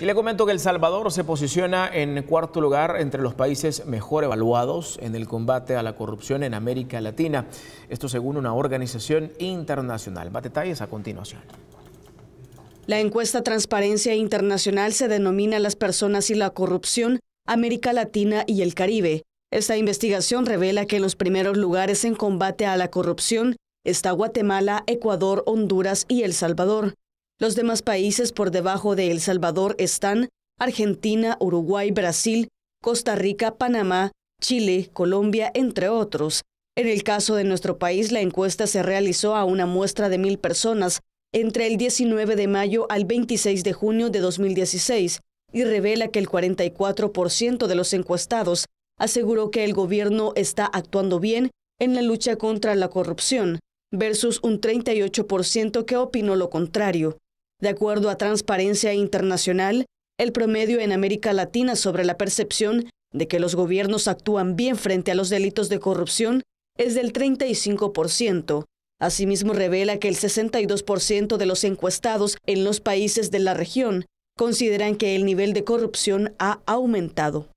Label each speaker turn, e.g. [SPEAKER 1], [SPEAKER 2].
[SPEAKER 1] Y le comento que El Salvador se posiciona en cuarto lugar entre los países mejor evaluados en el combate a la corrupción en América Latina. Esto según una organización internacional. Más detalles a continuación.
[SPEAKER 2] La encuesta Transparencia Internacional se denomina Las personas y la corrupción, América Latina y el Caribe. Esta investigación revela que en los primeros lugares en combate a la corrupción está Guatemala, Ecuador, Honduras y El Salvador. Los demás países por debajo de El Salvador están Argentina, Uruguay, Brasil, Costa Rica, Panamá, Chile, Colombia, entre otros. En el caso de nuestro país, la encuesta se realizó a una muestra de mil personas entre el 19 de mayo al 26 de junio de 2016 y revela que el 44% de los encuestados aseguró que el gobierno está actuando bien en la lucha contra la corrupción, versus un 38% que opinó lo contrario. De acuerdo a Transparencia Internacional, el promedio en América Latina sobre la percepción de que los gobiernos actúan bien frente a los delitos de corrupción es del 35%. Asimismo, revela que el 62% de los encuestados en los países de la región consideran que el nivel de corrupción ha aumentado.